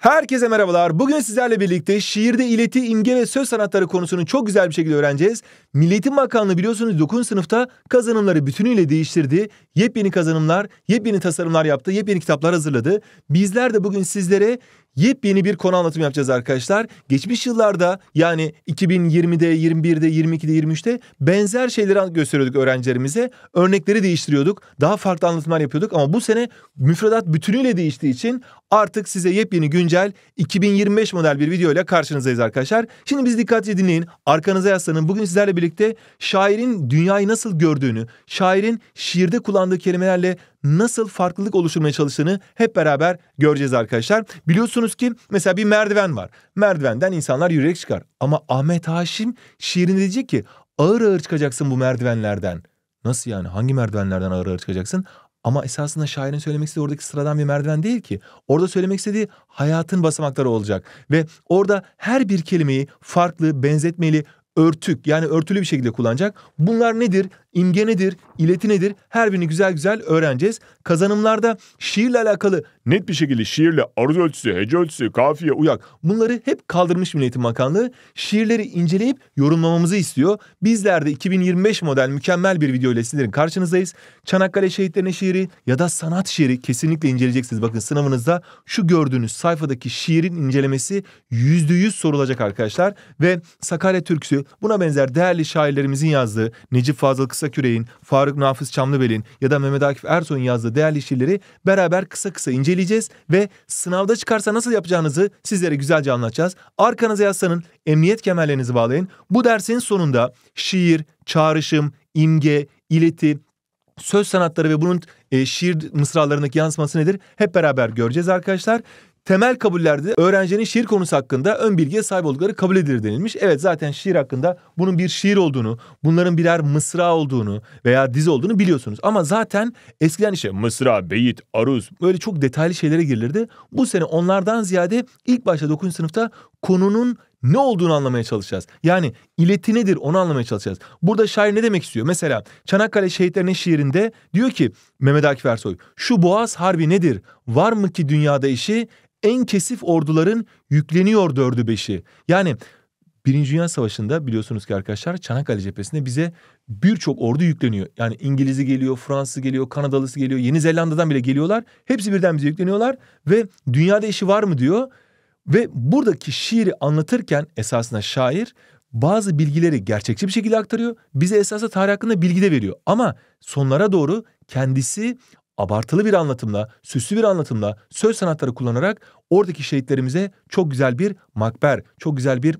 Herkese merhabalar. Bugün sizlerle birlikte şiirde ileti, imge ve söz sanatları konusunu çok güzel bir şekilde öğreneceğiz. Milletin Bakanlığı biliyorsunuz 9. sınıfta kazanımları bütünüyle değiştirdi. Yepyeni kazanımlar, yepyeni tasarımlar yaptı, yepyeni kitaplar hazırladı. Bizler de bugün sizlere yepyeni bir konu anlatımı yapacağız arkadaşlar. Geçmiş yıllarda yani 2020'de, 21'de, 22'de, 23'te benzer şeyleri gösteriyorduk öğrencilerimize. Örnekleri değiştiriyorduk. Daha farklı anlatımlar yapıyorduk ama bu sene müfredat bütünüyle değiştiği için artık size yepyeni güncel 2025 model bir video ile karşınızdayız arkadaşlar. Şimdi biz dikkatli dinleyin. Arkanıza yaslanın. Bugün sizlerle birlikte şairin dünyayı nasıl gördüğünü, şairin şiirde kullandığı kelimelerle nasıl farklılık oluşturmaya çalıştığını hep beraber göreceğiz arkadaşlar. Biliyorsunuz ki mesela bir merdiven var. Merdivenden insanlar yürüyerek çıkar. Ama Ahmet Haşim şiirinde diyecek ki ağır ağır çıkacaksın bu merdivenlerden. Nasıl yani hangi merdivenlerden ağır ağır çıkacaksın? Ama esasında şairin söylemek istediği oradaki sıradan bir merdiven değil ki. Orada söylemek istediği hayatın basamakları olacak. Ve orada her bir kelimeyi farklı, benzetmeli, örtük yani örtülü bir şekilde kullanacak. Bunlar nedir? imge nedir, ileti nedir her birini güzel güzel öğreneceğiz. Kazanımlarda şiirle alakalı net bir şekilde şiirle aruz ölçüsü, hece ölçüsü, kafiye, uyak bunları hep kaldırmış Milli Eğitim Bakanlığı. Şiirleri inceleyip yorumlamamızı istiyor. Bizler de 2025 model mükemmel bir video ile sizlerin karşınızdayız. Çanakkale şehitlerine şiiri ya da sanat şiiri kesinlikle inceleyeceksiniz. Bakın sınavınızda şu gördüğünüz sayfadaki şiirin incelemesi yüzde yüz sorulacak arkadaşlar. Ve Sakarya Türküsü buna benzer değerli şairlerimizin yazdığı Necip Fazıl Kısa Küreğin, Faruk Nafiz Çamlıbel'in ya da Mehmet Akif Ersoy'un yazdığı değerli şiirleri beraber kısa kısa inceleyeceğiz ve sınavda çıkarsa nasıl yapacağınızı sizlere güzelce anlatacağız. Arkanıza yaslanın, emniyet kemerlerinizi bağlayın. Bu dersin sonunda şiir, çağrışım, imge, ileti, söz sanatları ve bunun e, şiir mısralarındaki yansıması nedir? Hep beraber göreceğiz arkadaşlar temel kabullerde öğrencinin şiir konusu hakkında ön bilgiye sahip oldukları kabul edilir denilmiş. Evet zaten şiir hakkında bunun bir şiir olduğunu, bunların birer mısra olduğunu veya dizi olduğunu biliyorsunuz. Ama zaten eskiden işte mısra, beyit, aruz böyle çok detaylı şeylere girilirdi. Bu sene onlardan ziyade ilk başta 9. sınıfta konunun ne olduğunu anlamaya çalışacağız. Yani ileti nedir onu anlamaya çalışacağız. Burada şair ne demek istiyor? Mesela Çanakkale şehitlerinin şiirinde diyor ki Mehmet Akif Ersoy şu Boğaz Harbi nedir? Var mı ki dünyada işi en kesif orduların yükleniyor dördü beşi. Yani Birinci Dünya Savaşı'nda biliyorsunuz ki arkadaşlar Çanakkale cephesinde bize birçok ordu yükleniyor. Yani İngiliz'i geliyor, Fransız geliyor, Kanadalısı geliyor, Yeni Zelanda'dan bile geliyorlar. Hepsi birden bize yükleniyorlar ve dünyada işi var mı diyor. Ve buradaki şiiri anlatırken esasında şair bazı bilgileri gerçekçi bir şekilde aktarıyor. Bize esasında tarih hakkında bilgi de veriyor. Ama sonlara doğru kendisi abartılı bir anlatımla, süslü bir anlatımla, söz sanatları kullanarak oradaki şehitlerimize çok güzel bir makber, çok güzel bir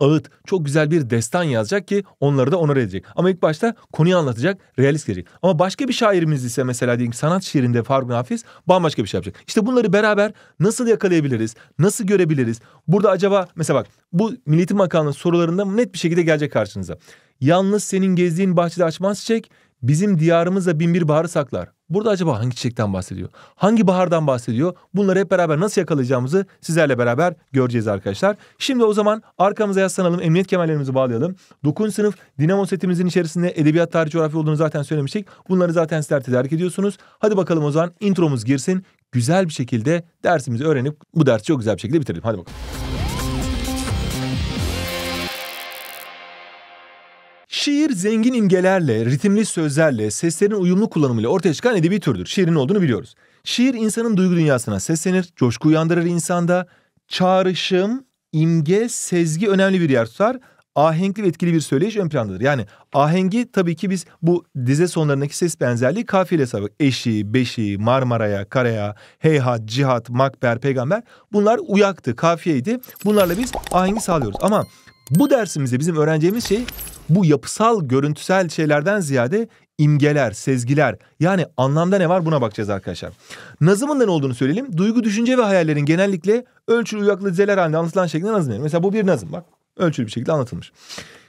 ağıt, çok güzel bir destan yazacak ki onları da onar edecek. Ama ilk başta konuyu anlatacak, realist gelecek. Ama başka bir şairimiz ise mesela diyelim sanat şiirinde Faruk Hafiz bambaşka bir şey yapacak. İşte bunları beraber nasıl yakalayabiliriz, nasıl görebiliriz? Burada acaba mesela bak bu Milliyetin Bakanlığı sorularında net bir şekilde gelecek karşınıza. Yalnız senin gezdiğin bahçede açmaz çiçek, bizim diyarımızda binbir baharı saklar. Burada acaba hangi çiçekten bahsediyor? Hangi bahardan bahsediyor? Bunları hep beraber nasıl yakalayacağımızı sizlerle beraber göreceğiz arkadaşlar. Şimdi o zaman arkamıza yaslanalım. Emniyet kemerlerimizi bağlayalım. 9. sınıf dinamo setimizin içerisinde edebiyat tarih coğrafya olduğunu zaten söylemiştik. Bunları zaten sizler tedarik ediyorsunuz. Hadi bakalım o zaman intromuz girsin. Güzel bir şekilde dersimizi öğrenip bu dersi çok güzel bir şekilde bitirelim. Hadi bakalım. Şiir zengin imgelerle, ritimli sözlerle, seslerin uyumlu kullanımıyla ortaya çıkan edebi türdür. Şiirin olduğunu biliyoruz. Şiir insanın duygu dünyasına seslenir, coşku uyandırır insanda. Çağrışım, imge, sezgi önemli bir yer tutar. Ahenkli ve etkili bir söyleyiş ön plandadır. Yani ahengi tabii ki biz bu dize sonlarındaki ses benzerliği kafile sabık. Eşi, beşi, marmaraya, karaya, heyhat, cihat, makber, peygamber bunlar uyaktı, kafiyeydi. Bunlarla biz ahengi sağlıyoruz. Ama bu dersimizde bizim öğreneceğimiz şey bu yapısal görüntüsel şeylerden ziyade imgeler, sezgiler yani anlamda ne var buna bakacağız arkadaşlar. Nazımın da ne olduğunu söyleyelim. Duygu, düşünce ve hayallerin genellikle ölçülü uyaklı dizeler halinde anlatılan şekilde nazım. Mesela bu bir nazım bak. Ölçülü bir şekilde anlatılmış.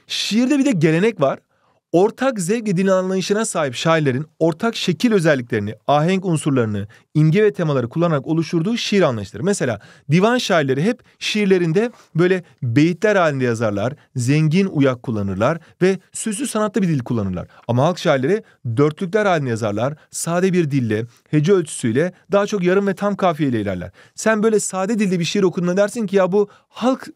Şiirde bir de gelenek var ortak zevk edini anlayışına sahip şairlerin ortak şekil özelliklerini, ahenk unsurlarını, imge ve temaları kullanarak oluşturduğu şiir anlayışıdır. Mesela divan şairleri hep şiirlerinde böyle beyitler halinde yazarlar, zengin uyak kullanırlar ve süslü sanatta bir dil kullanırlar. Ama halk şairleri dörtlükler halinde yazarlar, sade bir dille, hece ölçüsüyle daha çok yarım ve tam kafiyeyle ilerler. Sen böyle sade dilde bir şiir okuduğunda dersin ki ya bu halk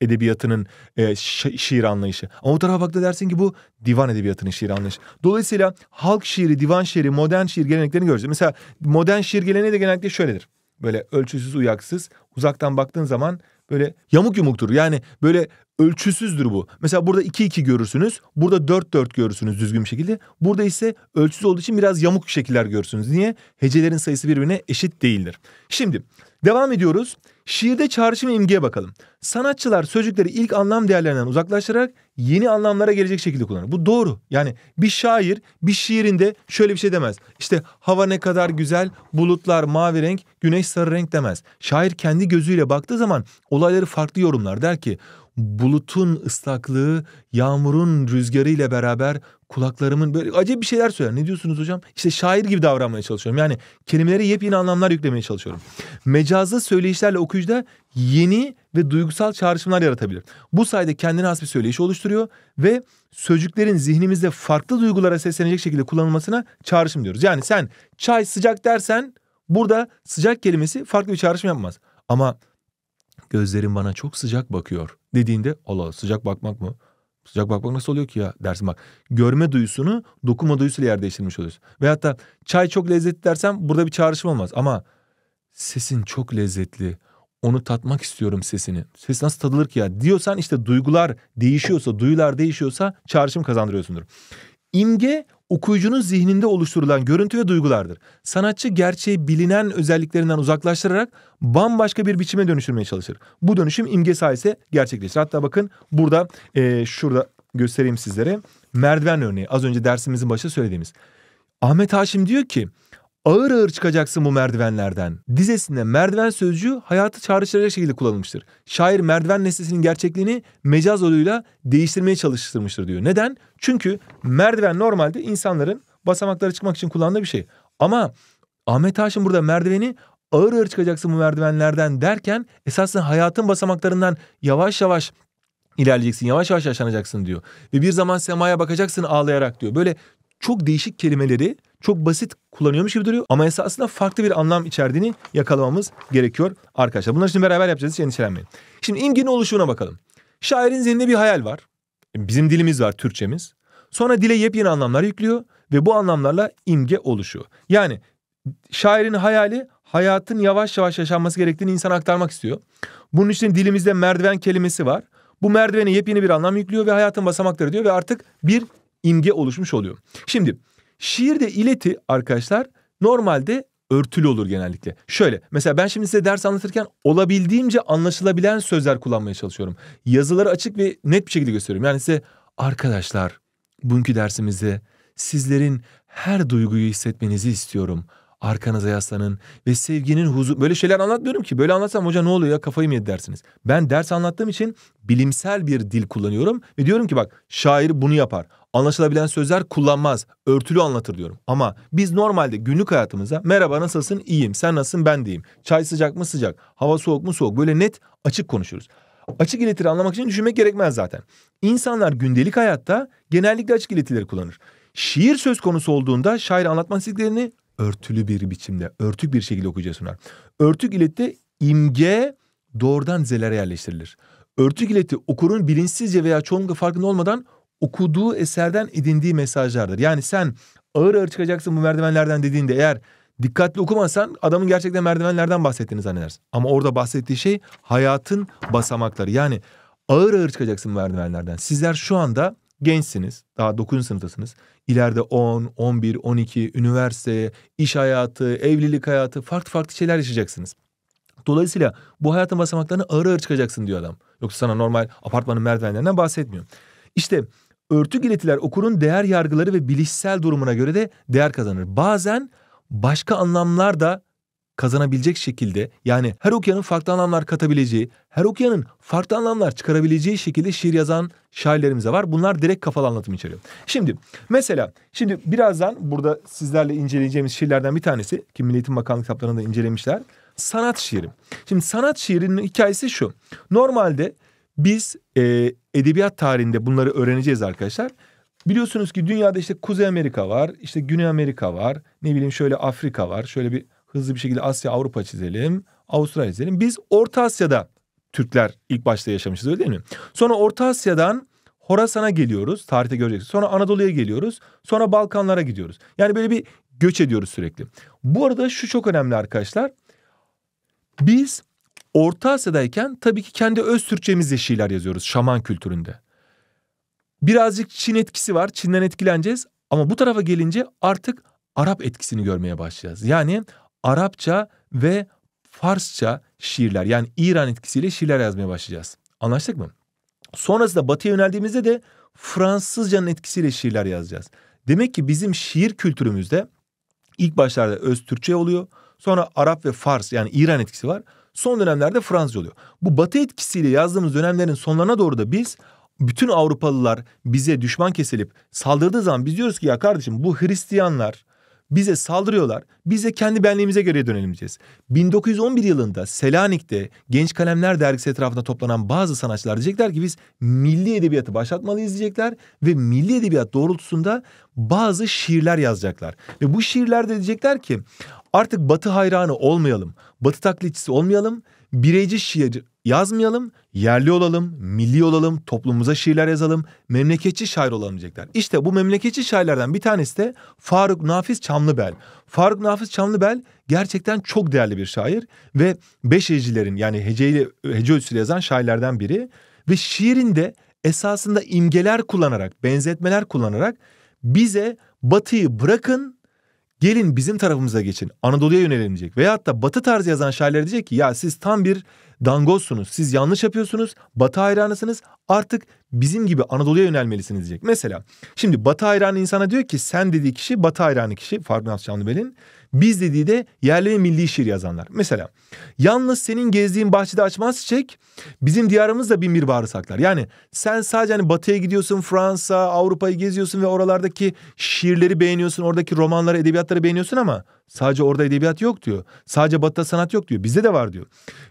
edebiyatının e, şiir anlayışı. Ama o tarafa bak dersin ki bu divan edebiyatının şiir anlayışı. Dolayısıyla halk şiiri, divan şiiri, modern şiir geleneklerini görüyoruz. Mesela modern şiir geleneği de genellikle şöyledir. Böyle ölçüsüz, uyaksız, uzaktan baktığın zaman böyle yamuk yumuktur. Yani böyle ölçüsüzdür bu. Mesela burada 2-2 görürsünüz. Burada 4-4 görürsünüz düzgün bir şekilde. Burada ise ölçüsüz olduğu için biraz yamuk şekiller görürsünüz. Niye? Hecelerin sayısı birbirine eşit değildir. Şimdi Devam ediyoruz. Şiirde çağrışım ve imgeye bakalım. Sanatçılar sözcükleri ilk anlam değerlerinden uzaklaştırarak yeni anlamlara gelecek şekilde kullanır. Bu doğru. Yani bir şair bir şiirinde şöyle bir şey demez. İşte hava ne kadar güzel, bulutlar mavi renk, güneş sarı renk demez. Şair kendi gözüyle baktığı zaman olayları farklı yorumlar. Der ki bulutun ıslaklığı yağmurun rüzgarı beraber kulaklarımın böyle acayip bir şeyler söyler. Ne diyorsunuz hocam? İşte şair gibi davranmaya çalışıyorum. Yani kelimelere yepyeni anlamlar yüklemeye çalışıyorum. Mecazlı söyleyişlerle okuyucuda yeni ve duygusal çağrışımlar yaratabilir. Bu sayede kendine has bir söyleyiş oluşturuyor ve sözcüklerin zihnimizde farklı duygulara seslenecek şekilde kullanılmasına çağrışım diyoruz. Yani sen çay sıcak dersen burada sıcak kelimesi farklı bir çağrışım yapmaz. Ama gözlerin bana çok sıcak bakıyor dediğinde Allah sıcak bakmak mı? Sıcak bakmak nasıl oluyor ki ya dersin bak. Görme duyusunu dokunma duyusuyla yer değiştirmiş oluyorsun. Ve hatta çay çok lezzetli dersem burada bir çağrışım olmaz. Ama sesin çok lezzetli. Onu tatmak istiyorum sesini. Ses nasıl tadılır ki ya diyorsan işte duygular değişiyorsa, duyular değişiyorsa çağrışım kazandırıyorsundur. İmge okuyucunun zihninde oluşturulan görüntü ve duygulardır. Sanatçı gerçeği bilinen özelliklerinden uzaklaştırarak bambaşka bir biçime dönüştürmeye çalışır. Bu dönüşüm imge sayesinde gerçekleşir. Hatta bakın burada e, şurada göstereyim sizlere merdiven örneği az önce dersimizin başında söylediğimiz. Ahmet Haşim diyor ki Ağır ağır çıkacaksın bu merdivenlerden. Dizesinde merdiven sözcüğü hayatı çağrıştıracak şekilde kullanılmıştır. Şair merdiven nesnesinin gerçekliğini mecaz oluyla değiştirmeye çalıştırmıştır diyor. Neden? Çünkü merdiven normalde insanların basamaklara çıkmak için kullandığı bir şey. Ama Ahmet Haşim burada merdiveni ağır ağır çıkacaksın bu merdivenlerden derken esasında hayatın basamaklarından yavaş yavaş ilerleyeceksin. Yavaş yavaş yaşanacaksın diyor. Ve bir zaman semaya bakacaksın ağlayarak diyor. Böyle çok değişik kelimeleri çok basit kullanıyormuş gibi duruyor ama esasında farklı bir anlam içerdiğini yakalamamız gerekiyor arkadaşlar. Bunları şimdi beraber yapacağız hiç endişelenmeyin. Şimdi imgenin oluşumuna bakalım. Şairin zihninde bir hayal var. Bizim dilimiz var Türkçemiz. Sonra dile yepyeni anlamlar yüklüyor ve bu anlamlarla imge oluşuyor. Yani şairin hayali hayatın yavaş yavaş yaşanması gerektiğini insan aktarmak istiyor. Bunun için dilimizde merdiven kelimesi var. Bu merdivene yepyeni bir anlam yüklüyor ve hayatın basamakları diyor ve artık bir imge oluşmuş oluyor. Şimdi şiirde ileti arkadaşlar normalde örtülü olur genellikle. Şöyle mesela ben şimdi size ders anlatırken olabildiğince anlaşılabilen sözler kullanmaya çalışıyorum. Yazıları açık ve net bir şekilde gösteriyorum. Yani size arkadaşlar bugünkü dersimizde sizlerin her duyguyu hissetmenizi istiyorum. Arkanıza yaslanın ve sevginin huzur... Böyle şeyler anlatmıyorum ki. Böyle anlatsam hoca ne oluyor ya kafayı mı yedi dersiniz. Ben ders anlattığım için bilimsel bir dil kullanıyorum. Ve diyorum ki bak şair bunu yapar. Anlaşılabilen sözler kullanmaz. Örtülü anlatır diyorum. Ama biz normalde günlük hayatımızda merhaba nasılsın iyiyim sen nasılsın ben deyim. Çay sıcak mı sıcak hava soğuk mu soğuk böyle net açık konuşuruz. Açık iletileri anlamak için düşünmek gerekmez zaten. İnsanlar gündelik hayatta genellikle açık iletileri kullanır. Şiir söz konusu olduğunda şair anlatma istediklerini örtülü bir biçimde, örtük bir şekilde okuyucuya sunar. Örtük ilette imge doğrudan zelere yerleştirilir. Örtük ileti okurun bilinçsizce veya çoğunlukla farkında olmadan okuduğu eserden edindiği mesajlardır. Yani sen ağır ağır çıkacaksın bu merdivenlerden dediğinde eğer dikkatli okumazsan adamın gerçekten merdivenlerden bahsettiğini zannedersin. Ama orada bahsettiği şey hayatın basamakları. Yani ağır ağır çıkacaksın bu merdivenlerden. Sizler şu anda gençsiniz, daha 9. sınıftasınız ileride 10, 11, 12, üniversite, iş hayatı, evlilik hayatı farklı farklı şeyler yaşayacaksınız. Dolayısıyla bu hayatın basamaklarını ağır ağır çıkacaksın diyor adam. Yoksa sana normal apartmanın merdivenlerinden bahsetmiyor. İşte örtü iletiler okurun değer yargıları ve bilişsel durumuna göre de değer kazanır. Bazen başka anlamlar da kazanabilecek şekilde yani her okuyanın farklı anlamlar katabileceği, her okuyanın farklı anlamlar çıkarabileceği şekilde şiir yazan şairlerimiz de var. Bunlar direkt kafalı anlatım içeriyor. Şimdi mesela şimdi birazdan burada sizlerle inceleyeceğimiz şiirlerden bir tanesi ki Milliyetin Eğitim Bakanlığı kitaplarında incelemişler. Sanat şiiri. Şimdi sanat şiirinin hikayesi şu. Normalde biz e, edebiyat tarihinde bunları öğreneceğiz arkadaşlar. Biliyorsunuz ki dünyada işte Kuzey Amerika var, işte Güney Amerika var, ne bileyim şöyle Afrika var, şöyle bir hızlı bir şekilde Asya Avrupa çizelim. Avustralya çizelim. Biz Orta Asya'da Türkler ilk başta yaşamışız öyle değil mi? Sonra Orta Asya'dan Horasan'a geliyoruz. Tarihte göreceksiniz. Sonra Anadolu'ya geliyoruz. Sonra Balkanlara gidiyoruz. Yani böyle bir göç ediyoruz sürekli. Bu arada şu çok önemli arkadaşlar. Biz Orta Asya'dayken tabii ki kendi öz Türkçemizle şiirler yazıyoruz şaman kültüründe. Birazcık Çin etkisi var. Çin'den etkileneceğiz. Ama bu tarafa gelince artık Arap etkisini görmeye başlayacağız. Yani Arapça ve Farsça şiirler yani İran etkisiyle şiirler yazmaya başlayacağız. Anlaştık mı? Sonrasında batıya yöneldiğimizde de Fransızcanın etkisiyle şiirler yazacağız. Demek ki bizim şiir kültürümüzde ilk başlarda öz Türkçe oluyor. Sonra Arap ve Fars yani İran etkisi var. Son dönemlerde Fransızca oluyor. Bu batı etkisiyle yazdığımız dönemlerin sonlarına doğru da biz bütün Avrupalılar bize düşman kesilip saldırdığı zaman biz diyoruz ki ya kardeşim bu Hristiyanlar, bize saldırıyorlar. Bize kendi benliğimize geri dönelim diyeceğiz. 1911 yılında Selanik'te Genç Kalemler dergisi etrafında toplanan bazı sanatçılar diyecekler ki biz milli edebiyatı başlatmalıyız diyecekler ve milli edebiyat doğrultusunda bazı şiirler yazacaklar. Ve bu şiirlerde diyecekler ki artık batı hayranı olmayalım, batı taklitçisi olmayalım, bireyci şiir Yazmayalım, yerli olalım, milli olalım, toplumumuza şiirler yazalım, memleketçi şair olalım diyecekler. İşte bu memleketçi şairlerden bir tanesi de Faruk Nafiz Çamlıbel. Faruk Nafiz Çamlıbel gerçekten çok değerli bir şair ve beş hecelerin yani heceyle, hece ölçüsüyle yazan şairlerden biri. Ve şiirinde esasında imgeler kullanarak, benzetmeler kullanarak bize batıyı bırakın gelin bizim tarafımıza geçin Anadolu'ya yönelim diyecek. Veyahut da batı tarzı yazan şairler diyecek ki ya siz tam bir Dangozsunuz. Siz yanlış yapıyorsunuz. Batı hayranısınız. Artık bizim gibi Anadolu'ya yönelmelisiniz diyecek. Mesela şimdi Batı hayranı insana diyor ki sen dediği kişi Batı hayranı kişi Farnaz Canlıbel'in. Biz dediği de yerli ve milli şiir yazanlar. Mesela yalnız senin gezdiğin bahçede açmaz çiçek bizim diyarımızda bin bir bağrı saklar. Yani sen sadece hani batıya gidiyorsun Fransa Avrupa'yı geziyorsun ve oralardaki şiirleri beğeniyorsun. Oradaki romanları edebiyatları beğeniyorsun ama sadece orada edebiyat yok diyor. Sadece batıda sanat yok diyor. Bizde de var diyor.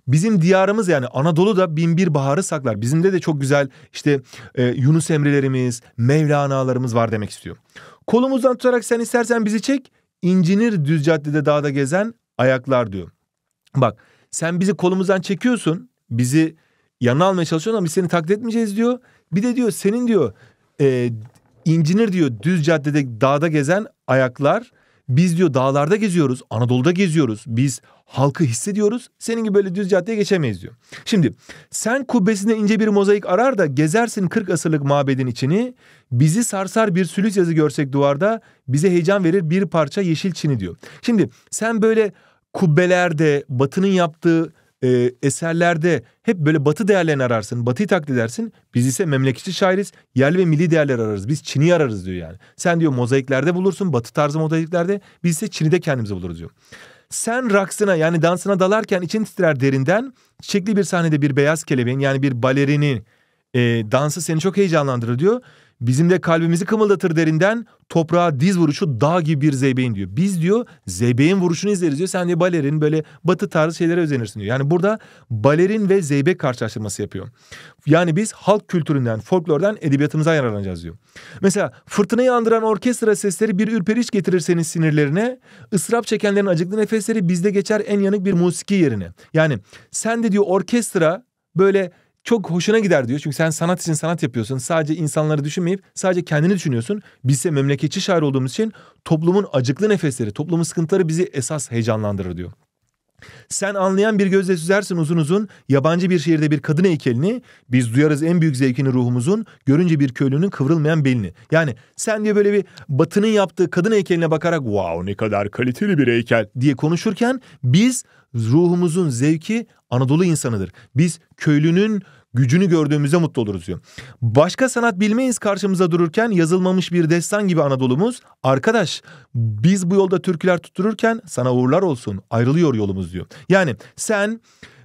Bizim diyarımız yani Anadolu'da bin bir baharı saklar. Bizimde de çok güzel işte e, Yunus Emre'lerimiz, Mevlana'larımız var demek istiyor. Kolumuzdan tutarak sen istersen bizi çek, incinir düz caddede dağda gezen ayaklar diyor. Bak sen bizi kolumuzdan çekiyorsun. Bizi yanına almaya çalışıyorsun ama biz seni taklit etmeyeceğiz diyor. Bir de diyor senin diyor e, incinir diyor düz caddede dağda gezen ayaklar. Biz diyor dağlarda geziyoruz, Anadolu'da geziyoruz. Biz halkı hissediyoruz. Senin gibi böyle düz caddeye geçemeyiz diyor. Şimdi sen kubbesinde ince bir mozaik arar da gezersin 40 asırlık mabedin içini. Bizi sarsar bir sülüs yazı görsek duvarda bize heyecan verir bir parça yeşil çini diyor. Şimdi sen böyle kubbelerde batının yaptığı e, eserlerde hep böyle batı değerlerini ararsın. Batıyı taklit edersin. Biz ise memleketçi şairiz. Yerli ve milli değerler ararız. Biz Çin'i ararız diyor yani. Sen diyor mozaiklerde bulursun. Batı tarzı mozaiklerde. Biz ise Çin'i de kendimize buluruz diyor. Sen raksına yani dansına dalarken için titrer derinden. Çiçekli bir sahnede bir beyaz kelebeğin yani bir balerinin e, dansı seni çok heyecanlandırır diyor. Bizim de kalbimizi kımıldatır derinden toprağa diz vuruşu dağ gibi bir zeybeğin diyor. Biz diyor zeybeğin vuruşunu izleriz diyor. Sen de balerin böyle batı tarzı şeylere özenirsin diyor. Yani burada balerin ve zeybek karşılaştırması yapıyor. Yani biz halk kültüründen, folklordan edebiyatımıza yararlanacağız diyor. Mesela fırtınayı andıran orkestra sesleri bir ürperiş getirirseniz sinirlerine, ısrap çekenlerin acıklı nefesleri bizde geçer en yanık bir musiki yerine. Yani sen de diyor orkestra böyle çok hoşuna gider diyor. Çünkü sen sanat için sanat yapıyorsun. Sadece insanları düşünmeyip sadece kendini düşünüyorsun. Biz ise memleketçi şair olduğumuz için toplumun acıklı nefesleri, toplumun sıkıntıları bizi esas heyecanlandırır diyor. Sen anlayan bir gözle süzersin uzun uzun yabancı bir şehirde bir kadın heykelini biz duyarız en büyük zevkini ruhumuzun görünce bir köylünün kıvrılmayan belini. Yani sen diye böyle bir batının yaptığı kadın heykeline bakarak wow ne kadar kaliteli bir heykel diye konuşurken biz ruhumuzun zevki Anadolu insanıdır. Biz köylünün Gücünü gördüğümüzde mutlu oluruz diyor. Başka sanat bilmeyiz karşımıza dururken yazılmamış bir destan gibi Anadolu'muz. Arkadaş biz bu yolda türküler tuttururken sana uğurlar olsun ayrılıyor yolumuz diyor. Yani sen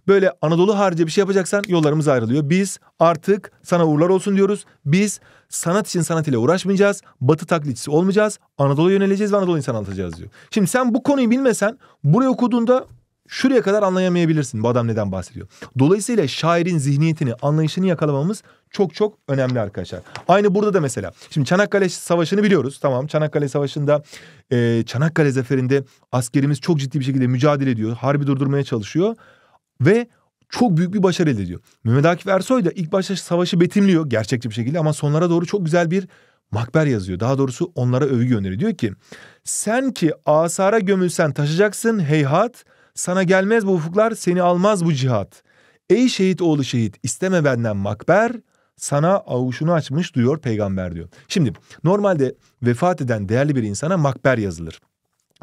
böyle Anadolu harcı bir şey yapacaksan yollarımız ayrılıyor. Biz artık sana uğurlar olsun diyoruz. Biz sanat için sanat ile uğraşmayacağız. Batı taklitçisi olmayacağız. Anadolu'ya yöneleceğiz ve Anadolu insanı anlatacağız diyor. Şimdi sen bu konuyu bilmesen buraya okuduğunda şuraya kadar anlayamayabilirsin bu adam neden bahsediyor. Dolayısıyla şairin zihniyetini, anlayışını yakalamamız çok çok önemli arkadaşlar. Aynı burada da mesela. Şimdi Çanakkale Savaşı'nı biliyoruz. Tamam Çanakkale Savaşı'nda e, Çanakkale Zaferi'nde askerimiz çok ciddi bir şekilde mücadele ediyor. Harbi durdurmaya çalışıyor. Ve çok büyük bir başarı elde ediyor. Mehmet Akif Ersoy da ilk başta savaşı betimliyor gerçekçi bir şekilde ama sonlara doğru çok güzel bir makber yazıyor. Daha doğrusu onlara övgü gönderiyor. Diyor ki sen ki asara gömülsen taşacaksın heyhat sana gelmez bu ufuklar, seni almaz bu cihat. Ey şehit oğlu şehit, isteme benden makber, sana avuşunu açmış duyuyor peygamber diyor. Şimdi normalde vefat eden değerli bir insana makber yazılır.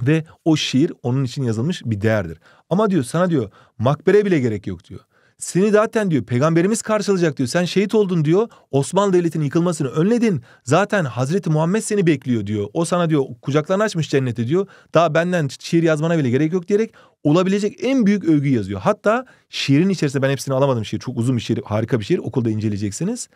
Ve o şiir onun için yazılmış bir değerdir. Ama diyor sana diyor makbere bile gerek yok diyor. Seni zaten diyor peygamberimiz karşılayacak diyor. Sen şehit oldun diyor. Osmanlı Devleti'nin yıkılmasını önledin. Zaten Hazreti Muhammed seni bekliyor diyor. O sana diyor kucaklarını açmış cennete diyor. Daha benden şiir yazmana bile gerek yok diyerek olabilecek en büyük övgü yazıyor. Hatta şiirin içerisinde ben hepsini alamadım şiir. Çok uzun bir şiir, harika bir şiir. Okulda inceleyeceksiniz.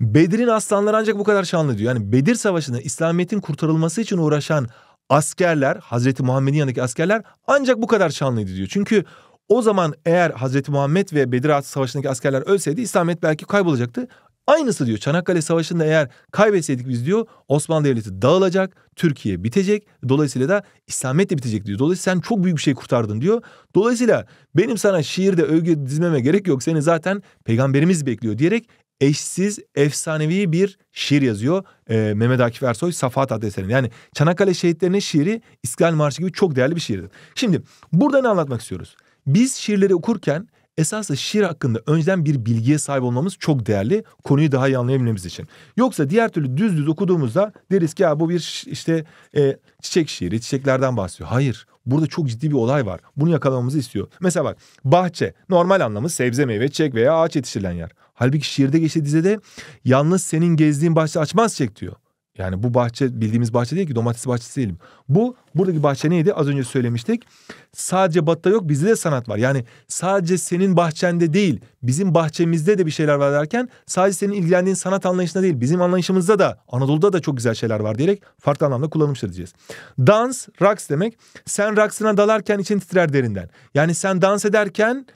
Bedir'in aslanları ancak bu kadar şanlı diyor. Yani Bedir Savaşı'nda İslamiyet'in kurtarılması için uğraşan askerler, Hazreti Muhammed'in yanındaki askerler ancak bu kadar şanlıydı diyor. Çünkü o zaman eğer Hazreti Muhammed ve Bedir Ağası Savaşı'ndaki askerler ölseydi İslamiyet belki kaybolacaktı. Aynısı diyor Çanakkale Savaşı'nda eğer kaybetseydik biz diyor Osmanlı Devleti dağılacak, Türkiye bitecek. Dolayısıyla da İslamiyet de bitecek diyor. Dolayısıyla sen çok büyük bir şey kurtardın diyor. Dolayısıyla benim sana şiirde övgü dizmeme gerek yok. Seni zaten peygamberimiz bekliyor diyerek eşsiz, efsanevi bir şiir yazıyor e, Mehmet Akif Ersoy Safahat adlı Yani Çanakkale şehitlerinin şiiri İskal Marşı gibi çok değerli bir şiirdir. Şimdi burada ne anlatmak istiyoruz? Biz şiirleri okurken esasında şiir hakkında önceden bir bilgiye sahip olmamız çok değerli. Konuyu daha iyi anlayabilmemiz için. Yoksa diğer türlü düz düz okuduğumuzda deriz ki ya bu bir işte e, çiçek şiiri, çiçeklerden bahsediyor. Hayır. Burada çok ciddi bir olay var. Bunu yakalamamızı istiyor. Mesela bak bahçe normal anlamı sebze meyve çiçek veya ağaç yetiştirilen yer. Halbuki şiirde geçtiği dizede yalnız senin gezdiğin bahçe açmaz çek diyor. Yani bu bahçe bildiğimiz bahçe değil ki domates bahçesi değilim. Bu buradaki bahçe neydi? Az önce söylemiştik. Sadece batta yok bizde de sanat var. Yani sadece senin bahçende değil bizim bahçemizde de bir şeyler var derken sadece senin ilgilendiğin sanat anlayışında değil bizim anlayışımızda da Anadolu'da da çok güzel şeyler var diyerek farklı anlamda kullanmıştır diyeceğiz. Dans, raks demek. Sen raksına dalarken için titrer derinden. Yani sen dans ederken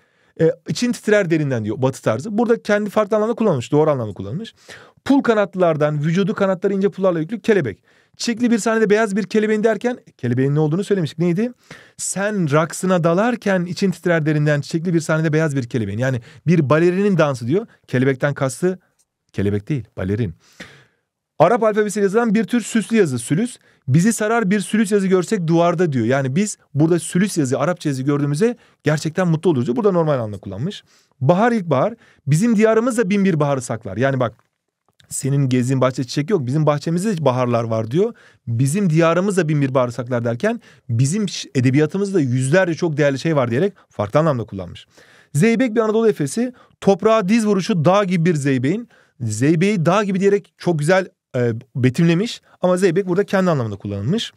e, için titrer derinden diyor batı tarzı. Burada kendi farklı anlamda kullanmış. Doğru anlamda kullanmış. Pul kanatlılardan vücudu kanatları ince pullarla yüklü kelebek. Çiçekli bir sahnede beyaz bir kelebeğin derken kelebeğin ne olduğunu söylemiştik. Neydi? Sen raksına dalarken için titrer derinden çiçekli bir sahnede beyaz bir kelebeğin. Yani bir balerinin dansı diyor. Kelebekten kastı kelebek değil balerin. Arap alfabesiyle yazılan bir tür süslü yazı sülüs. Bizi sarar bir sülüs yazı görsek duvarda diyor. Yani biz burada sülüs yazı, Arapça yazı gördüğümüzde gerçekten mutlu oluruz. Burada normal anlamda kullanmış. Bahar ilkbahar. Bizim diyarımızda bin bir baharı saklar. Yani bak senin gezdiğin bahçe çiçek yok. Bizim bahçemizde baharlar var diyor. Bizim diyarımızda bin bir bağırsaklar derken bizim edebiyatımızda yüzlerce çok değerli şey var diyerek farklı anlamda kullanmış. Zeybek bir Anadolu Efesi. Toprağa diz vuruşu dağ gibi bir Zeybek'in. Zeybek'i dağ gibi diyerek çok güzel e, betimlemiş. Ama Zeybek burada kendi anlamında kullanılmış.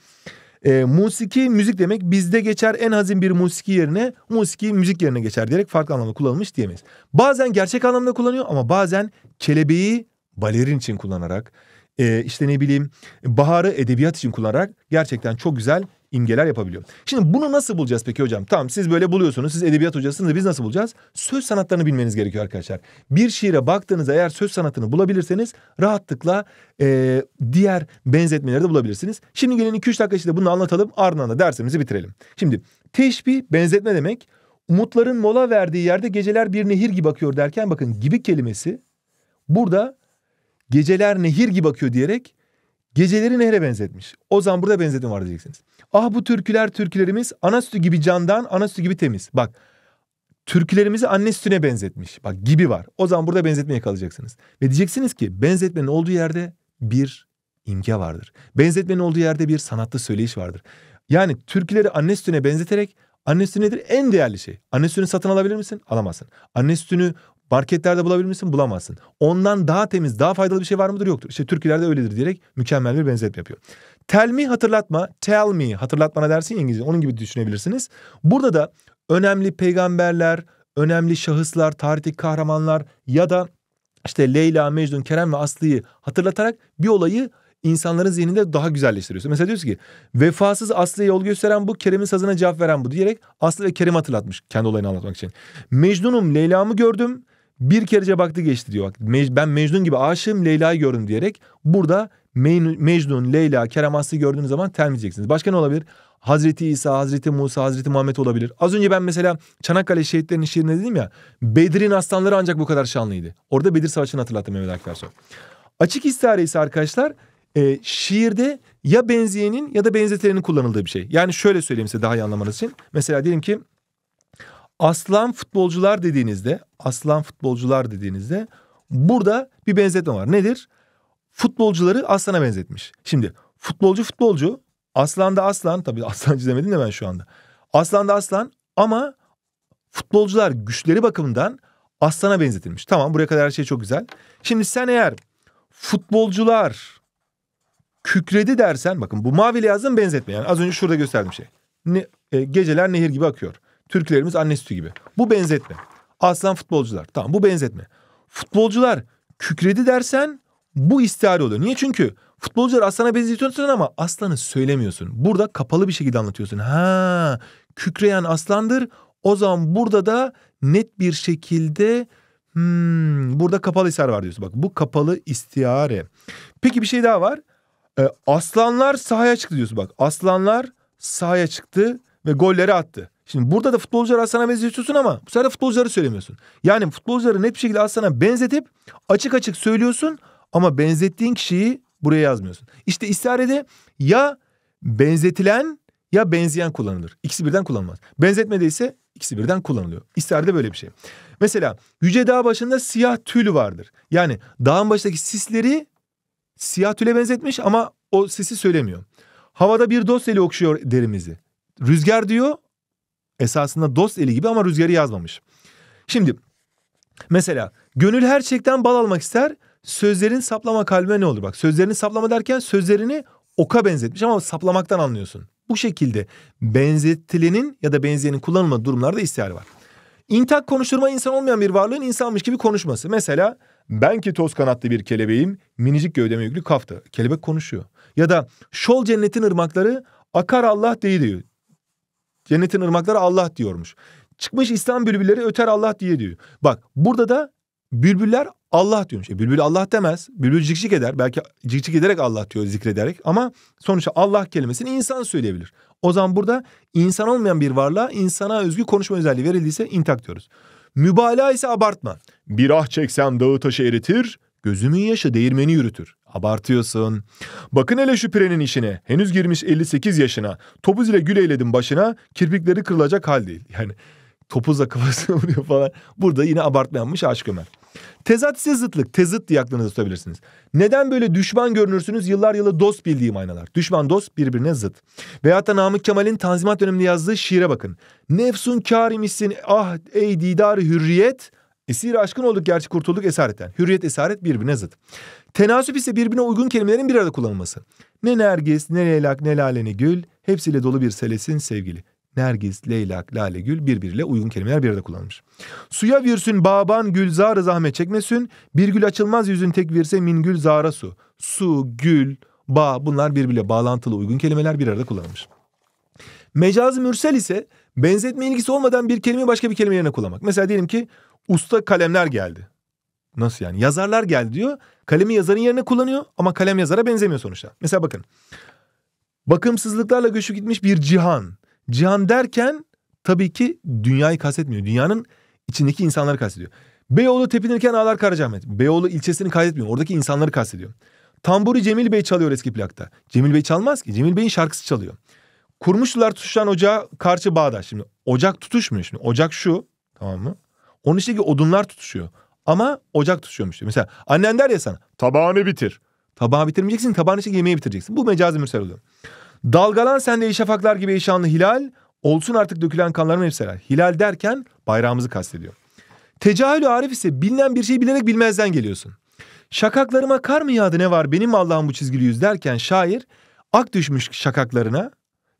E, musiki müzik demek bizde geçer en hazin bir musiki yerine musiki müzik yerine geçer diyerek farklı anlamda kullanılmış diyemeyiz. Bazen gerçek anlamda kullanıyor ama bazen kelebeği balerin için kullanarak, e, işte ne bileyim baharı edebiyat için kullanarak gerçekten çok güzel imgeler yapabiliyor. Şimdi bunu nasıl bulacağız peki hocam? Tamam siz böyle buluyorsunuz. Siz edebiyat hocasınız da biz nasıl bulacağız? Söz sanatlarını bilmeniz gerekiyor arkadaşlar. Bir şiire baktığınızda eğer söz sanatını bulabilirseniz rahatlıkla e, diğer benzetmeleri de bulabilirsiniz. Şimdi gelin 2-3 dakika içinde bunu anlatalım. Ardından da dersimizi bitirelim. Şimdi teşbih benzetme demek. Umutların mola verdiği yerde geceler bir nehir gibi akıyor derken bakın gibi kelimesi burada geceler nehir gibi akıyor diyerek geceleri nehre benzetmiş. O zaman burada benzetim var diyeceksiniz. Ah bu türküler türkülerimiz ana sütü gibi candan, ana sütü gibi temiz. Bak türkülerimizi anne sütüne benzetmiş. Bak gibi var. O zaman burada benzetmeye kalacaksınız. Ve diyeceksiniz ki benzetmenin olduğu yerde bir imge vardır. Benzetmenin olduğu yerde bir sanatlı söyleyiş vardır. Yani türküleri anne sütüne benzeterek anne sütü nedir? En değerli şey. Anne sütünü satın alabilir misin? Alamazsın. Anne sütünü Marketlerde bulabilir misin? Bulamazsın. Ondan daha temiz, daha faydalı bir şey var mıdır? Yoktur. İşte türkülerde öyledir diyerek mükemmel bir benzetme yapıyor. Tell me hatırlatma, tell me hatırlatmana dersin İngilizce. Onun gibi düşünebilirsiniz. Burada da önemli peygamberler, önemli şahıslar, tarihi kahramanlar ya da işte Leyla, Mecnun, Kerem ve Aslı'yı hatırlatarak bir olayı insanların zihninde daha güzelleştiriyorsun. Mesela diyorsun ki vefasız Aslı'ya yol gösteren bu, Kerem'in sazına cevap veren bu diyerek Aslı ve Kerem hatırlatmış kendi olayını anlatmak için. Mecnun'um Leyla'mı gördüm, bir kerece baktı geçti diyor. Ben Mecnun gibi aşığım Leyla'yı gördüm diyerek burada Mecnun, Leyla, Kerem Aslı gördüğünüz zaman termeyeceksiniz. Başka ne olabilir? Hazreti İsa, Hazreti Musa, Hazreti Muhammed olabilir. Az önce ben mesela Çanakkale şehitlerinin şiirinde dedim ya. Bedir'in aslanları ancak bu kadar şanlıydı. Orada Bedir Savaşı'nı hatırlattım Mehmet Akif Ersoy. Açık istihare ise arkadaşlar e, şiirde ya benzeyenin ya da benzetenin kullanıldığı bir şey. Yani şöyle söyleyeyim size daha iyi anlamanız için. Mesela diyelim ki aslan futbolcular dediğinizde, aslan futbolcular dediğinizde burada bir benzetme var. Nedir? Futbolcuları aslana benzetmiş. Şimdi futbolcu futbolcu, aslan da aslan. Tabii aslan çizemedim de ben şu anda. Aslan da aslan ama futbolcular güçleri bakımından aslana benzetilmiş. Tamam buraya kadar her şey çok güzel. Şimdi sen eğer futbolcular kükredi dersen bakın bu maviyle yazdım benzetme yani az önce şurada gösterdim şey. Ne, e, geceler nehir gibi akıyor. Türklerimiz anne sütü gibi. Bu benzetme. Aslan futbolcular. Tamam bu benzetme. Futbolcular kükredi dersen bu istihare oluyor. Niye? Çünkü futbolcular aslana benzetiyorsun ama aslanı söylemiyorsun. Burada kapalı bir şekilde anlatıyorsun. Ha, kükreyen aslandır. O zaman burada da net bir şekilde hmm, burada kapalı istihare var diyorsun. Bak bu kapalı istihare. Peki bir şey daha var. Ee, aslanlar sahaya çıktı diyorsun bak. Aslanlar sahaya çıktı ve golleri attı. Şimdi burada da futbolcuları Aslan'a benzetiyorsun ama bu sefer de futbolcuları söylemiyorsun. Yani futbolcuları net bir şekilde Aslan'a benzetip açık açık söylüyorsun ama benzettiğin kişiyi buraya yazmıyorsun. İşte istiharede ya benzetilen ya benzeyen kullanılır. İkisi birden kullanılmaz. Benzetmede ise ikisi birden kullanılıyor. İstiharede böyle bir şey. Mesela Yüce Dağ başında siyah tül vardır. Yani dağın başındaki sisleri siyah tüle benzetmiş ama o sisi söylemiyor. Havada bir dosyayla okşuyor derimizi. Rüzgar diyor Esasında dost eli gibi ama rüzgarı yazmamış. Şimdi mesela gönül gerçekten bal almak ister. Sözlerin saplama kalbine ne olur? Bak sözlerini saplama derken sözlerini oka benzetmiş ama saplamaktan anlıyorsun. Bu şekilde benzetilenin ya da benzeyenin kullanılmadığı durumlarda istihar var. İntak konuşturma insan olmayan bir varlığın insanmış gibi konuşması. Mesela ben ki toz kanatlı bir kelebeğim, minicik gövdeme yüklü kaftı. Kelebek konuşuyor. Ya da şol cennetin ırmakları akar Allah değil diyor. Cennetin ırmakları Allah diyormuş. Çıkmış İslam bülbülleri öter Allah diye diyor. Bak burada da bülbüller Allah diyormuş. E, bülbül Allah demez. Bülbül cik eder. Belki cik ederek Allah diyor zikrederek. Ama sonuçta Allah kelimesini insan söyleyebilir. O zaman burada insan olmayan bir varlığa insana özgü konuşma özelliği verildiyse intak diyoruz. Mübalağa ise abartma. Bir ah çeksem dağı taşı eritir, gözümün yaşı değirmeni yürütür. Abartıyorsun. Bakın hele şu pirenin işine. Henüz girmiş 58 yaşına. Topuz ile gül eyledim başına. Kirpikleri kırılacak hal değil. Yani topuzla kafasını vuruyor falan. Burada yine abartmayanmış Aşık Ömer. Tezat ise zıtlık. Tezıt diye aklınızda tutabilirsiniz. Neden böyle düşman görünürsünüz? Yıllar yılı dost bildiğim aynalar. Düşman dost birbirine zıt. Veyahut da Namık Kemal'in Tanzimat döneminde yazdığı şiire bakın. Nefsun kârimisin ah ey didar hürriyet. Esir aşkın olduk gerçi kurtulduk esaretten. Hürriyet esaret birbirine zıt. Tenasüp ise birbirine uygun kelimelerin bir arada kullanılması. Ne nergis, ne leylak, ne lale, ne gül hepsiyle dolu bir selesin sevgili. Nergis, leylak, lale, gül birbiriyle uygun kelimeler bir arada kullanılmış. Suya virsün baban gül zarı zahmet çekmesün. Bir gül açılmaz yüzün tek virse min gül zara su. Su, gül, ba bunlar birbiriyle bağlantılı uygun kelimeler bir arada kullanılmış. Mecazi mürsel ise benzetme ilgisi olmadan bir kelimeyi başka bir kelime yerine kullanmak. Mesela diyelim ki usta kalemler geldi. Nasıl yani? Yazarlar geldi diyor. Kalemi yazarın yerine kullanıyor ama kalem yazara benzemiyor sonuçta. Mesela bakın. Bakımsızlıklarla göçüp gitmiş bir cihan. Cihan derken tabii ki dünyayı kastetmiyor. Dünyanın içindeki insanları kastediyor. Beyoğlu tepinirken ağlar Karacahmet. Beyoğlu ilçesini kaydetmiyor. Oradaki insanları kastediyor. Tamburi Cemil Bey çalıyor eski plakta. Cemil Bey çalmaz ki. Cemil Bey'in şarkısı çalıyor. Kurmuşlar tutuşan ocağa karşı bağdaş. Şimdi ocak tutuşmuyor şimdi. Ocak şu tamam mı? Onun içindeki odunlar tutuşuyor. Ama ocak tutuyormuş. Mesela annen der ya sana tabağını bitir. Tabağı bitirmeyeceksin tabağını çek yemeği bitireceksin. Bu mecazi mürsel oluyor. Dalgalan sende şafaklar gibi işanlı hilal. Olsun artık dökülen kanların hepsi Hilal derken bayrağımızı kastediyor. Tecahülü arif ise bilinen bir şeyi bilerek bilmezden geliyorsun. Şakaklarıma kar mı yağdı ne var benim Allah'ım bu çizgili yüz derken şair ak düşmüş şakaklarına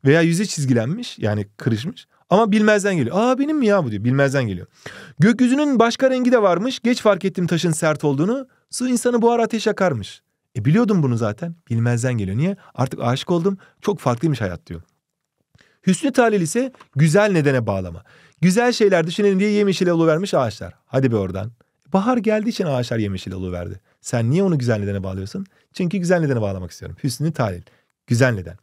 veya yüzü çizgilenmiş yani kırışmış. Ama bilmezden geliyor. Aa benim mi ya bu diyor. Bilmezden geliyor. Gökyüzünün başka rengi de varmış. Geç fark ettim taşın sert olduğunu. Su insanı buhar ateş yakarmış. E biliyordum bunu zaten. Bilmezden geliyor. Niye? Artık aşık oldum. Çok farklıymış hayat diyor. Hüsnü talil ise güzel nedene bağlama. Güzel şeyler düşünelim diye yemyeşil vermiş ağaçlar. Hadi be oradan. Bahar geldiği için ağaçlar yemyeşil verdi. Sen niye onu güzel nedene bağlıyorsun? Çünkü güzel nedene bağlamak istiyorum. Hüsnü talil. Güzel neden.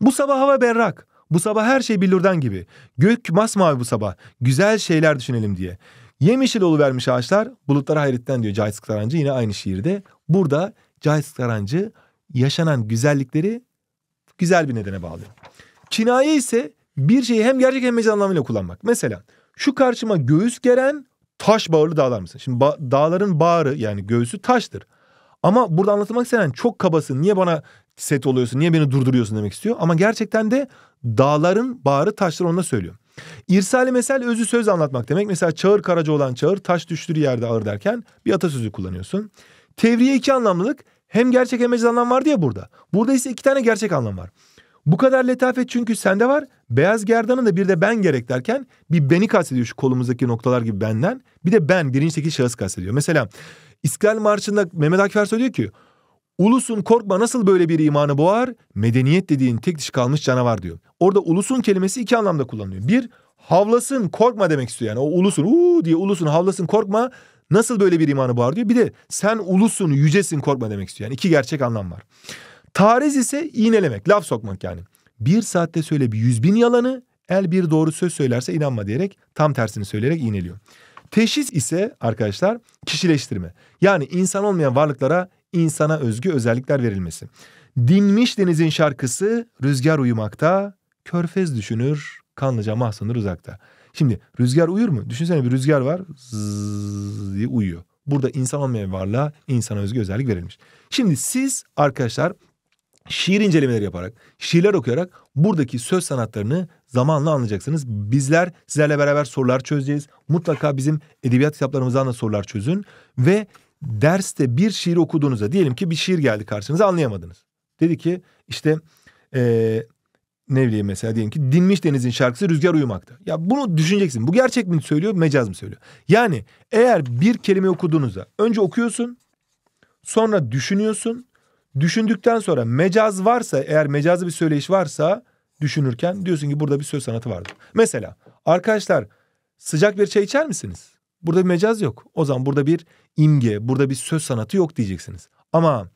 Bu sabah hava berrak. Bu sabah her şey billurdan gibi. Gök masmavi bu sabah. Güzel şeyler düşünelim diye. Yemyeşil vermiş ağaçlar bulutlara hayretten diyor Cahit Sıkarancı yine aynı şiirde. Burada Cahit Sıkarancı yaşanan güzellikleri güzel bir nedene bağlıyor. Kinaye ise bir şeyi hem gerçek hem mecaz anlamıyla kullanmak. Mesela şu karşıma göğüs geren taş bağırlı dağlar mısın? Şimdi ba- dağların bağrı yani göğsü taştır. Ama burada anlatılmak istenen çok kabasın. Niye bana set oluyorsun? Niye beni durduruyorsun demek istiyor. Ama gerçekten de Dağların bağrı taşları ona söylüyor. İrsali mesel özü söz anlatmak demek. Mesela çağır karaca olan çağır taş düştüğü yerde ağır derken bir atasözü kullanıyorsun. Tevriye iki anlamlılık hem gerçek hem mecaz anlam vardı ya burada. Burada ise iki tane gerçek anlam var. Bu kadar letafet çünkü sende var. Beyaz gerdanın da bir de ben gerek derken bir beni kastediyor şu kolumuzdaki noktalar gibi benden. Bir de ben birinci şahıs kastediyor. Mesela İstiklal Marşı'nda Mehmet Akif Ersoy diyor ki Ulusun korkma nasıl böyle bir imanı boğar? Medeniyet dediğin tek dişi kalmış canavar diyor. Orada ulusun kelimesi iki anlamda kullanılıyor. Bir havlasın korkma demek istiyor yani. O ulusun uuu diye ulusun havlasın korkma nasıl böyle bir imanı boğar diyor. Bir de sen ulusun yücesin korkma demek istiyor. Yani iki gerçek anlam var. Tariz ise iğnelemek laf sokmak yani. Bir saatte söyle bir yüz bin yalanı el bir doğru söz söylerse inanma diyerek tam tersini söyleyerek iğneliyor. Teşhis ise arkadaşlar kişileştirme. Yani insan olmayan varlıklara insana özgü özellikler verilmesi. Dinmiş denizin şarkısı rüzgar uyumakta, körfez düşünür, kanlıca mahzınır uzakta. Şimdi rüzgar uyur mu? Düşünsene bir rüzgar var zzz diye uyuyor. Burada insan olmayan varlığa insana özgü özellik verilmiş. Şimdi siz arkadaşlar şiir incelemeleri yaparak, şiirler okuyarak buradaki söz sanatlarını zamanla anlayacaksınız. Bizler sizlerle beraber sorular çözeceğiz. Mutlaka bizim edebiyat kitaplarımızdan da sorular çözün ve derste bir şiir okuduğunuzda diyelim ki bir şiir geldi karşınıza anlayamadınız. Dedi ki işte ee, ne mesela diyelim ki dinmiş denizin şarkısı rüzgar uyumakta. Ya bunu düşüneceksin. Bu gerçek mi söylüyor mecaz mı söylüyor? Yani eğer bir kelime okuduğunuzda önce okuyorsun sonra düşünüyorsun. Düşündükten sonra mecaz varsa eğer mecazı bir söyleyiş varsa düşünürken diyorsun ki burada bir söz sanatı vardır. Mesela arkadaşlar sıcak bir çay içer misiniz? Burada bir mecaz yok. O zaman burada bir imge, burada bir söz sanatı yok diyeceksiniz. Ama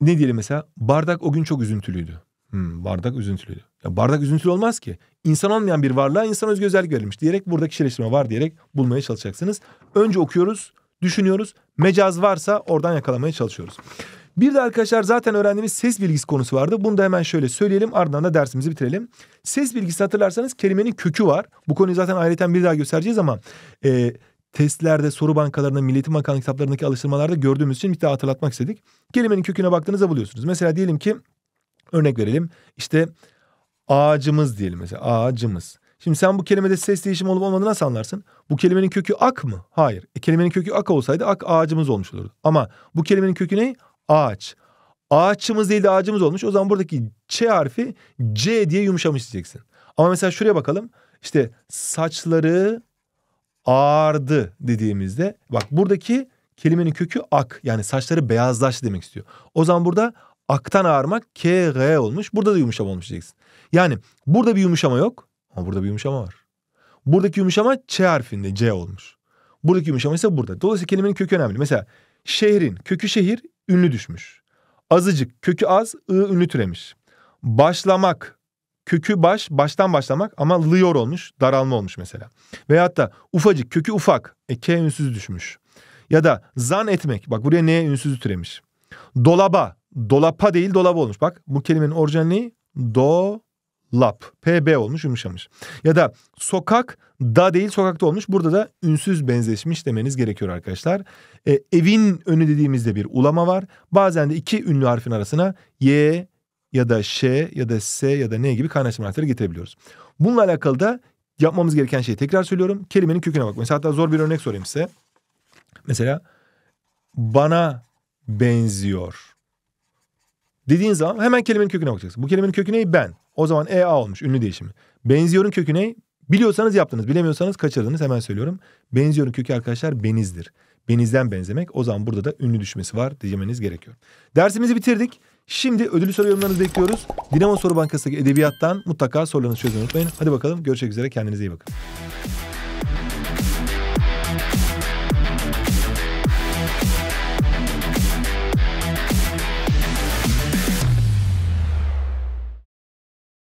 ne diyelim mesela bardak o gün çok üzüntülüydü. Hmm, bardak üzüntülüydü. Ya bardak üzüntülü olmaz ki. İnsan olmayan bir varlığa insan özgü özellik verilmiş diyerek buradaki kişileştirme var diyerek bulmaya çalışacaksınız. Önce okuyoruz, düşünüyoruz. Mecaz varsa oradan yakalamaya çalışıyoruz. Bir de arkadaşlar zaten öğrendiğimiz ses bilgisi konusu vardı. Bunu da hemen şöyle söyleyelim ardından da dersimizi bitirelim. Ses bilgisi hatırlarsanız kelimenin kökü var. Bu konuyu zaten ayrıca bir daha göstereceğiz ama e, testlerde, soru bankalarında, Milli Eğitim Bakanlığı kitaplarındaki alıştırmalarda gördüğümüz için bir daha hatırlatmak istedik. Kelimenin köküne baktığınızda buluyorsunuz. Mesela diyelim ki örnek verelim İşte ağacımız diyelim mesela ağacımız. Şimdi sen bu kelimede ses değişimi olup olmadığını nasıl anlarsın? Bu kelimenin kökü ak mı? Hayır. E, kelimenin kökü ak olsaydı ak ağacımız olmuş olurdu. Ama bu kelimenin kökü ne? ağaç. Ağaçımız değil de ağacımız olmuş. O zaman buradaki Ç harfi C diye yumuşamış diyeceksin. Ama mesela şuraya bakalım. İşte saçları ağardı dediğimizde bak buradaki kelimenin kökü ak yani saçları beyazlaştı demek istiyor. O zaman burada aktan ağarmak K, R olmuş. Burada da yumuşama olmuş diyeceksin. Yani burada bir yumuşama yok ama burada bir yumuşama var. Buradaki yumuşama Ç harfinde C olmuş. Buradaki yumuşama ise burada. Dolayısıyla kelimenin kökü önemli. Mesela şehrin kökü şehir ünlü düşmüş. Azıcık kökü az, ı ünlü türemiş. Başlamak kökü baş, baştan başlamak ama lıyor olmuş, daralma olmuş mesela. Veyahut da ufacık kökü ufak, e, k ünsüz düşmüş. Ya da zan etmek, bak buraya neye ünsüzü türemiş. Dolaba, dolapa değil dolaba olmuş. Bak bu kelimenin orijinali do lap. PB olmuş yumuşamış. Ya da sokak da değil sokakta olmuş. Burada da ünsüz benzeşmiş demeniz gerekiyor arkadaşlar. E, evin önü dediğimizde bir ulama var. Bazen de iki ünlü harfin arasına Y ya da Ş ya da S ya da N gibi kaynaşma harfleri getirebiliyoruz. Bununla alakalı da yapmamız gereken şeyi tekrar söylüyorum. Kelimenin köküne bakmayın. Hatta zor bir örnek sorayım size. Mesela bana benziyor. Dediğin zaman hemen kelimenin köküne bakacaksın. Bu kelimenin kökü ne? Ben. O zaman EA olmuş ünlü değişimi. Benziyorum kökü ne? Biliyorsanız yaptınız, bilemiyorsanız kaçırdınız hemen söylüyorum. Benziyorum kökü arkadaşlar benizdir. Benizden benzemek. O zaman burada da ünlü düşmesi var diyemeniz gerekiyor. Dersimizi bitirdik. Şimdi ödülü soru yorumlarınızı bekliyoruz. Dinamo Soru Bankası'ndaki edebiyattan mutlaka sorularınızı çözmeyi unutmayın. Hadi bakalım görüşmek üzere kendinize iyi bakın.